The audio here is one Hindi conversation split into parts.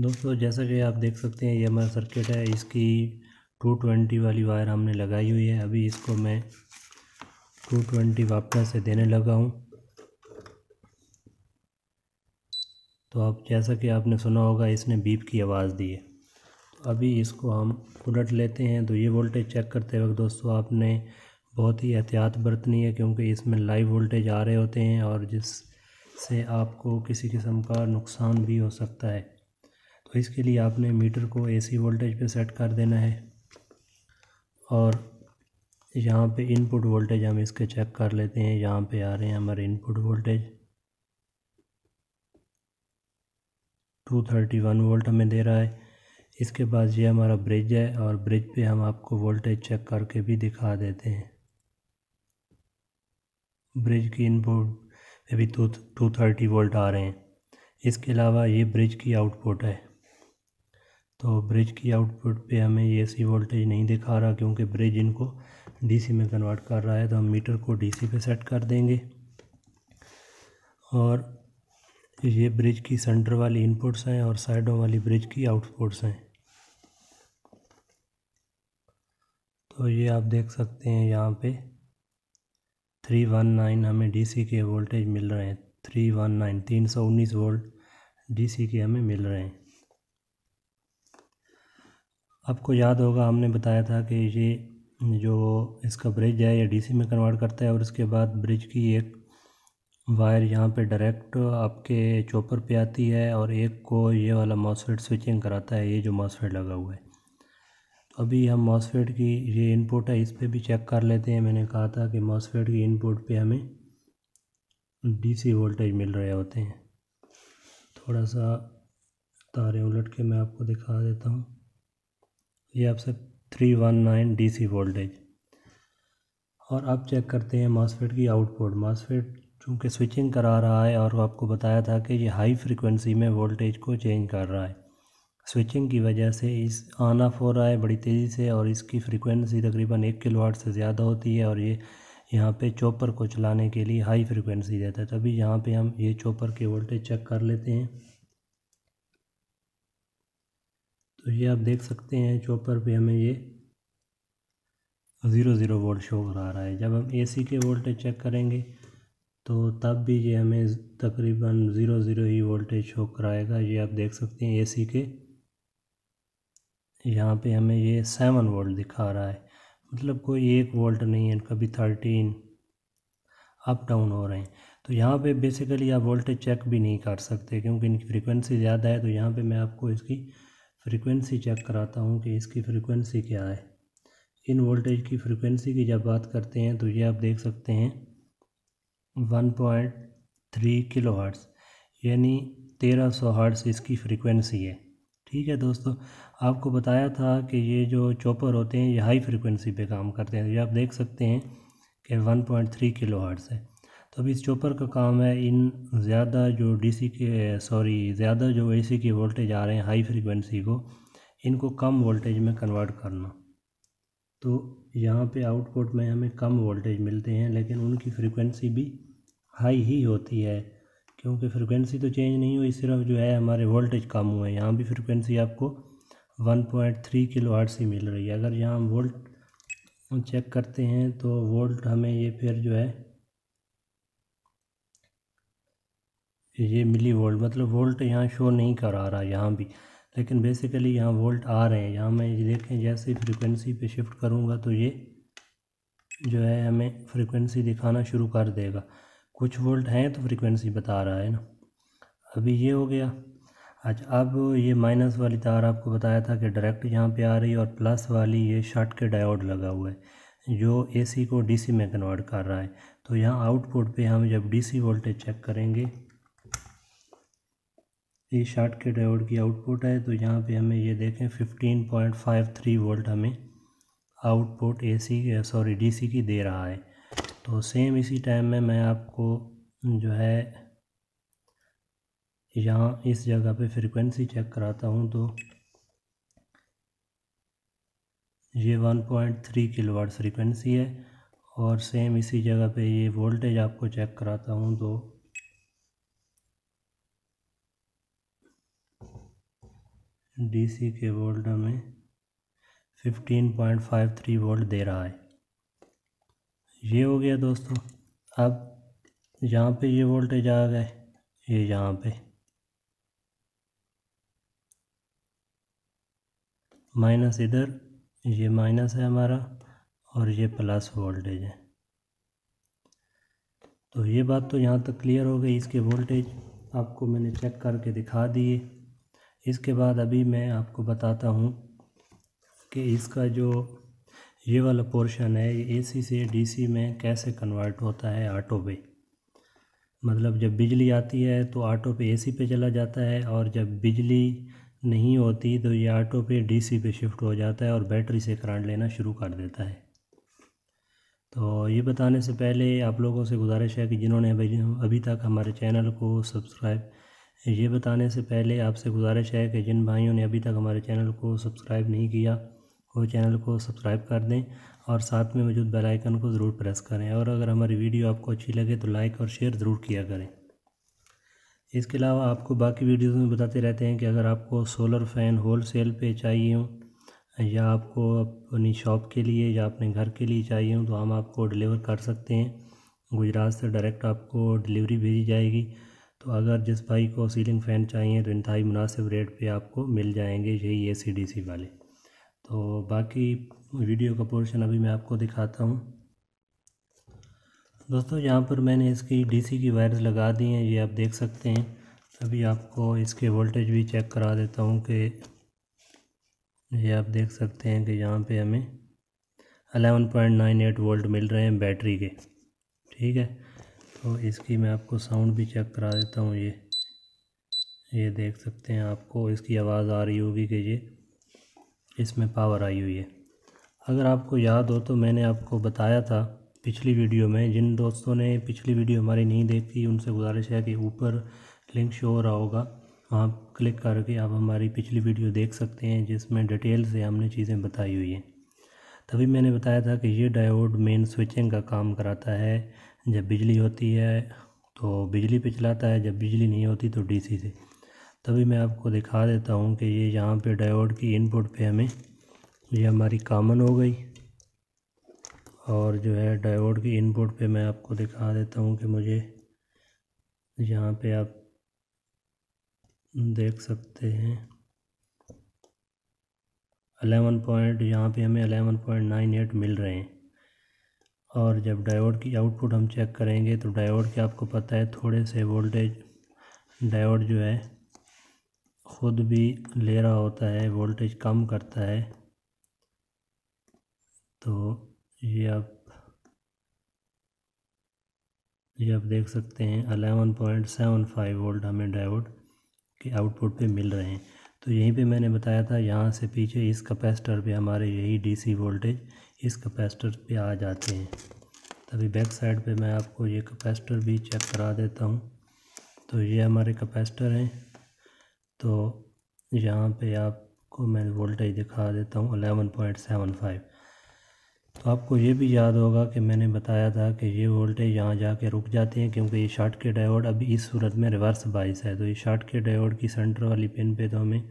दोस्तों जैसा कि आप देख सकते हैं ये हमारा सर्किट है इसकी 220 वाली वायर हमने लगाई हुई है अभी इसको मैं 220 वापस से देने लगा हूँ तो आप जैसा कि आपने सुना होगा इसने बीप की आवाज़ दी है तो अभी इसको हम उलट लेते हैं तो ये वोल्टेज चेक करते वक्त दोस्तों आपने बहुत ही एहतियात बरतनी है क्योंकि इसमें लाइव वोल्टेज आ रहे होते हैं और जिससे आपको किसी किस्म का नुकसान भी हो सकता है इसके लिए आपने मीटर को एसी वोल्टेज पे सेट कर देना है और यहाँ पे इनपुट वोल्टेज हम इसके चेक कर लेते हैं यहाँ पे आ रहे हैं हमारे इनपुट वोल्टेज 231 वोल्ट हमें दे रहा है इसके बाद ये हमारा ब्रिज है और ब्रिज पे हम आपको वोल्टेज चेक करके भी दिखा देते हैं ब्रिज की इनपुट पे भी टू टू थर्टी वोल्ट आ रहे हैं इसके अलावा ये ब्रिज की आउटपुट है तो ब्रिज की आउटपुट पे हमें ये सी वोल्टेज नहीं दिखा रहा क्योंकि ब्रिज इनको डीसी में कन्वर्ट कर रहा है तो हम मीटर को डीसी पे सेट कर देंगे और ये ब्रिज की सेंटर वाली इनपुट्स हैं और साइडों वाली ब्रिज की आउटपुट्स हैं तो ये आप देख सकते हैं यहाँ पे थ्री वन नाइन हमें डीसी के वोल्टेज मिल रहे हैं थ्री वन नाइन तीन सौ उन्नीस वोल्ट डीसी के हमें मिल रहे हैं आपको याद होगा हमने बताया था कि ये जो इसका ब्रिज है ये डीसी में कन्वर्ट करता है और इसके बाद ब्रिज की एक वायर यहाँ पे डायरेक्ट आपके चॉपर पे आती है और एक को ये वाला मॉसफेट स्विचिंग कराता है ये जो मॉसफेट लगा हुआ है तो अभी हम मॉसफेट की ये इनपुट है इस पर भी चेक कर लेते हैं मैंने कहा था कि मॉसफेट की इनपुट पर हमें डी वोल्टेज मिल रहे होते हैं थोड़ा सा तारे उलट के मैं आपको दिखा देता हूँ ये आपसे three one nine D C voltage और अब चेक करते हैं मॉसफेट की आउटपुट मॉसफेट चूँकि स्विचिंग करा रहा है और आपको बताया था कि ये हाई फ्रिक्वेंसी में वोल्टेज को चेंज कर रहा है स्विचिंग की वजह से इस ऑन ऑफ हो रहा है बड़ी तेज़ी से और इसकी फ्रिक्वेंसी तकरीबन एक किलो वाट से ज़्यादा होती है और ये यहाँ पे चॉपर को चलाने के लिए हाई फ्रिक्वेंसी देता है तभी यहाँ पे हम ये चॉपर के वोल्टेज चेक कर लेते हैं तो ये आप देख सकते हैं चॉपर पे हमें ये ज़ीरो ज़ीरो वोल्ट शो करा रहा है जब हम एसी के वोल्टेज चेक करेंगे तो तब भी ये हमें तकरीबन ज़ीरो ज़ीरो ही वोल्टेज शो कराएगा ये आप देख सकते हैं एसी के यहाँ पे हमें ये सेवन वोल्ट दिखा रहा है मतलब कोई एक वोल्ट नहीं है कभी थर्टीन अप डाउन हो रहे हैं तो यहाँ पे बेसिकली आप वोल्टेज चेक भी नहीं कर सकते क्योंकि इनकी फ्रिक्वेंसी ज़्यादा है तो यहाँ पे मैं आपको इसकी फ्रीक्वेंसी चेक कराता हूँ कि इसकी फ्रीक्वेंसी क्या है इन वोल्टेज की फ्रीक्वेंसी की जब बात करते हैं तो ये आप देख सकते हैं 1.3 किलो हर्ट्स यानी 1300 हर्ट्स इसकी फ्रीक्वेंसी है ठीक है दोस्तों आपको बताया था कि ये जो चॉपर होते हैं ये हाई फ्रीक्वेंसी पे काम करते हैं तो ये आप देख सकते हैं कि 1.3 किलो हर्ट्स है तो अभी इस चॉपर का काम है इन ज़्यादा जो डीसी के सॉरी ज़्यादा जो एसी के वोल्टेज आ रहे हैं हाई फ्रीक्वेंसी को इनको कम वोल्टेज में कन्वर्ट करना तो यहाँ पे आउटपुट में हमें कम वोल्टेज मिलते हैं लेकिन उनकी फ्रीक्वेंसी भी हाई ही होती है क्योंकि फ्रीक्वेंसी तो चेंज नहीं हुई सिर्फ जो है हमारे वोल्टेज कम हुए यहाँ भी फ्रीक्वेंसी आपको थ्री किलो आर्ट सी मिल रही है अगर यहाँ वोल्ट चेक करते हैं तो वोल्ट हमें ये फिर जो है ये मिली वोल्ट मतलब वोल्ट यहाँ शो नहीं करा रहा यहाँ भी लेकिन बेसिकली यहाँ वोल्ट आ रहे हैं यहाँ मैं ये देखें जैसे फ्रीक्वेंसी पे शिफ्ट करूँगा तो ये जो है हमें फ्रीक्वेंसी दिखाना शुरू कर देगा कुछ वोल्ट हैं तो फ्रीक्वेंसी बता रहा है ना अभी ये हो गया अच्छा अब ये माइनस वाली तार आपको बताया था कि डायरेक्ट यहाँ पे आ रही है और प्लस वाली ये शर्ट के डायोड लगा हुआ है जो एसी को डीसी में कन्वर्ट कर रहा है तो यहाँ आउटपुट पे हम जब डीसी वोल्टेज चेक करेंगे ये शार्ट के डायोड की आउटपुट है तो यहाँ पे हमें ये देखें 15.53 वोल्ट हमें आउटपुट एसी सॉरी डीसी की दे रहा है तो सेम इसी टाइम में मैं आपको जो है यहाँ इस जगह पे फ्रिक्वेंसी चेक कराता हूँ तो ये 1.3 किलोवाट फ्रिक्वेंसी है और सेम इसी जगह पे ये वोल्टेज आपको चेक कराता हूँ तो डीसी के वोल्ट हमें 15.53 वोल्ट दे रहा है ये हो गया दोस्तों अब यहाँ पे ये वोल्टेज आ गए ये यहाँ पे माइनस इधर ये माइनस है हमारा और ये प्लस वोल्टेज है तो ये बात तो यहाँ तक क्लियर हो गई इसके वोल्टेज आपको मैंने चेक करके दिखा दिए इसके बाद अभी मैं आपको बताता हूँ कि इसका जो ये वाला पोर्शन है ये एसी से डीसी में कैसे कन्वर्ट होता है ऑटो पे मतलब जब बिजली आती है तो ऑटो पे एसी पे चला जाता है और जब बिजली नहीं होती तो ये ऑटो पे डीसी पे शिफ्ट हो जाता है और बैटरी से करंट लेना शुरू कर देता है तो ये बताने से पहले आप लोगों से गुजारिश है कि जिन्होंने अभी तक हमारे चैनल को सब्सक्राइब ये बताने से पहले आपसे गुजारिश है कि जिन भाइयों ने अभी तक हमारे चैनल को सब्सक्राइब नहीं किया वो चैनल को सब्सक्राइब कर दें और साथ में मौजूद बेल आइकन को ज़रूर प्रेस करें और अगर हमारी वीडियो आपको अच्छी लगे तो लाइक और शेयर ज़रूर किया करें इसके अलावा आपको बाकी वीडियोस में बताते रहते हैं कि अगर आपको सोलर फैन होल सेल पे चाहिए हो या आपको अपनी शॉप के लिए या अपने घर के लिए चाहिए हो तो हम आपको डिलीवर कर सकते हैं गुजरात से डायरेक्ट आपको डिलीवरी भेजी जाएगी तो अगर जिस भाई को सीलिंग फ़ैन चाहिए तो इंतहाई मुनासिब रेट पे आपको मिल जाएंगे यही ए सी डी सी वाले तो बाकी वीडियो का पोर्शन अभी मैं आपको दिखाता हूँ दोस्तों यहाँ पर मैंने इसकी डीसी की वायर्स लगा दी हैं ये आप देख सकते हैं अभी आपको इसके वोल्टेज भी चेक करा देता हूँ कि ये आप देख सकते हैं कि यहाँ पे हमें 11.98 वोल्ट मिल रहे हैं बैटरी के ठीक है और इसकी मैं आपको साउंड भी चेक करा देता हूँ ये ये देख सकते हैं आपको इसकी आवाज़ आ रही होगी कि ये इसमें पावर आई हुई है अगर आपको याद हो तो मैंने आपको बताया था पिछली वीडियो में जिन दोस्तों ने पिछली वीडियो हमारी नहीं देखी उनसे गुजारिश है कि ऊपर लिंक शो हो रहा होगा वहाँ क्लिक करके आप हमारी पिछली वीडियो देख सकते हैं जिसमें डिटेल से हमने चीज़ें बताई हुई हैं तभी मैंने बताया था कि ये डायोड मेन स्विचिंग का काम कराता है जब बिजली होती है तो बिजली पे चलाता है जब बिजली नहीं होती तो डीसी से तभी मैं आपको दिखा देता हूँ कि ये यहाँ पे डायोड की इनपुट पे हमें ये हमारी कामन हो गई और जो है डायोड की इनपुट पे मैं आपको दिखा देता हूँ कि मुझे यहाँ पे आप देख सकते हैं अलेवन पॉइंट यहाँ पे हमें अलेवन पॉइंट नाइन एट मिल रहे हैं और जब डायोड की आउटपुट हम चेक करेंगे तो डायोड के आपको पता है थोड़े से वोल्टेज डायोड जो है ख़ुद भी ले रहा होता है वोल्टेज कम करता है तो ये आप ये आप देख सकते हैं eleven point seven five volt हमें डायोड के आउटपुट पे मिल रहे हैं तो यहीं पे मैंने बताया था यहाँ से पीछे इस कैपेसिटर पे हमारे यही डीसी वोल्टेज इस कैपेसिटर पे आ जाते हैं तभी बैक साइड पे मैं आपको ये कैपेसिटर भी चेक करा देता हूँ तो ये हमारे कैपेसिटर हैं तो यहाँ पे आपको मैं वोल्टेज दिखा देता हूँ अलेवन पॉइंट सेवन फाइव तो आपको ये भी याद होगा कि मैंने बताया था कि ये वोल्टेज यहाँ कर रुक जाते हैं क्योंकि ये शार्ट के डायोड अभी इस सूरत में रिवर्स बाइस है तो ये शार्ट के डायोड की सेंटर वाली पिन पर तो हमें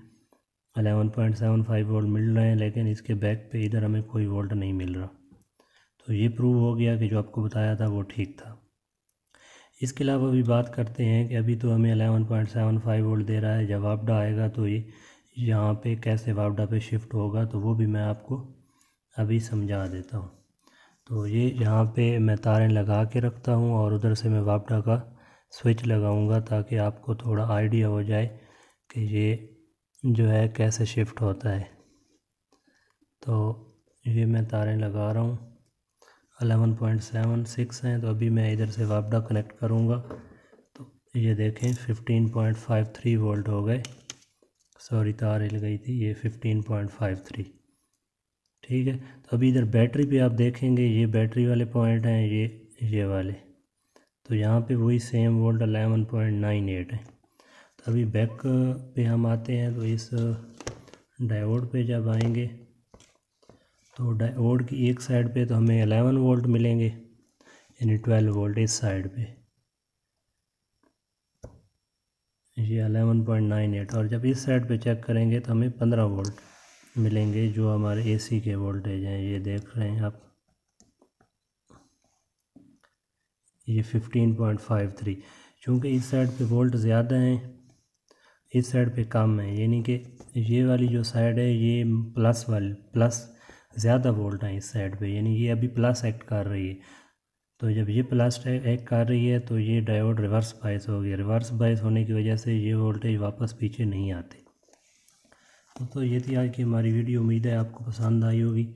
eleven point seven five volt मिल रहे हैं लेकिन इसके बैक पे इधर हमें कोई वोल्ट नहीं मिल रहा तो ये प्रूव हो गया कि जो आपको बताया था वो ठीक था इसके अलावा अभी बात करते हैं कि अभी तो हमें eleven point seven five volt दे रहा है जब वापडा आएगा तो ये यहाँ पे कैसे वापडा पे शिफ्ट होगा तो वो भी मैं आपको अभी समझा देता हूँ तो ये यहाँ पर मैं तारें लगा के रखता हूँ और उधर से मैं वापडा का स्विच लगाऊंगा ताकि आपको थोड़ा आइडिया हो जाए कि ये जो है कैसे शिफ्ट होता है तो ये मैं तारें लगा रहा हूँ अलेवन पॉइंट सेवन सिक्स हैं तो अभी मैं इधर से वापडा कनेक्ट करूँगा तो ये देखें fifteen point five three volt हो गए सॉरी तार हिल गई थी ये फिफ्टीन पॉइंट फाइव थ्री ठीक है तो अभी इधर बैटरी पे आप देखेंगे ये बैटरी वाले पॉइंट हैं ये ये वाले तो यहाँ पे वही same volt eleven point nine eight है अभी बैक पे हम आते हैं तो इस डायोड पे जब आएंगे तो डायोड की एक साइड पे तो हमें अलेवन वोल्ट मिलेंगे यानी ट्वेल्व वोल्ट इस साइड पे ये अलेवन पॉइंट नाइन एट और जब इस साइड पे चेक करेंगे तो हमें पंद्रह वोल्ट मिलेंगे जो हमारे एसी के वोल्टेज हैं ये देख रहे हैं आप ये फ़िफ्टीन पॉइंट फाइव थ्री चूँकि इस साइड पे वोल्ट ज़्यादा हैं इस साइड पे कम है यानी कि ये वाली जो साइड है ये प्लस वाली प्लस ज़्यादा वोल्ट है इस साइड पे यानी ये अभी प्लस एक्ट कर रही है तो जब ये प्लस एक्ट कर रही है तो ये डायोड रिवर्स बाइस हो गया रिवर्स बाइस होने की वजह से ये वोल्टेज वापस पीछे नहीं आते तो, ये थी आज की हमारी वीडियो उम्मीद है आपको पसंद आई होगी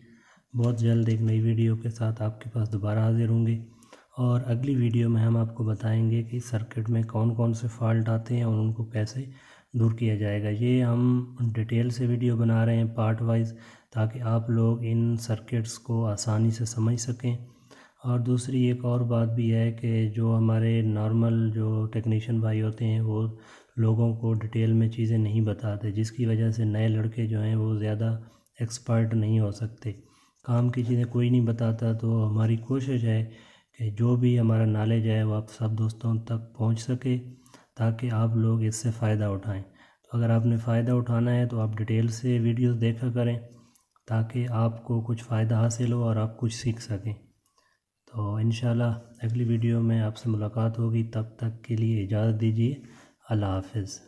बहुत जल्द एक नई वीडियो के साथ आपके पास दोबारा हाजिर होंगे और अगली वीडियो में हम आपको बताएंगे कि सर्किट में कौन कौन से फॉल्ट आते हैं और उनको कैसे दूर किया जाएगा ये हम डिटेल से वीडियो बना रहे हैं पार्ट वाइज ताकि आप लोग इन सर्किट्स को आसानी से समझ सकें और दूसरी एक और बात भी है कि जो हमारे नॉर्मल जो टेक्नीशियन भाई होते हैं वो लोगों को डिटेल में चीज़ें नहीं बताते जिसकी वजह से नए लड़के जो हैं वो ज़्यादा एक्सपर्ट नहीं हो सकते काम की चीज़ें कोई नहीं बताता तो हमारी कोशिश है कि जो भी हमारा नॉलेज है वो आप सब दोस्तों तक पहुंच सके ताकि आप लोग इससे फ़ायदा उठाएं तो अगर आपने फ़ायदा उठाना है तो आप डिटेल से वीडियोस देखा करें ताकि आपको कुछ फ़ायदा हासिल हो और आप कुछ सीख सकें तो इन अगली वीडियो में आपसे मुलाकात होगी तब तक के लिए इजाज़त दीजिए अल्लाह हाफिज़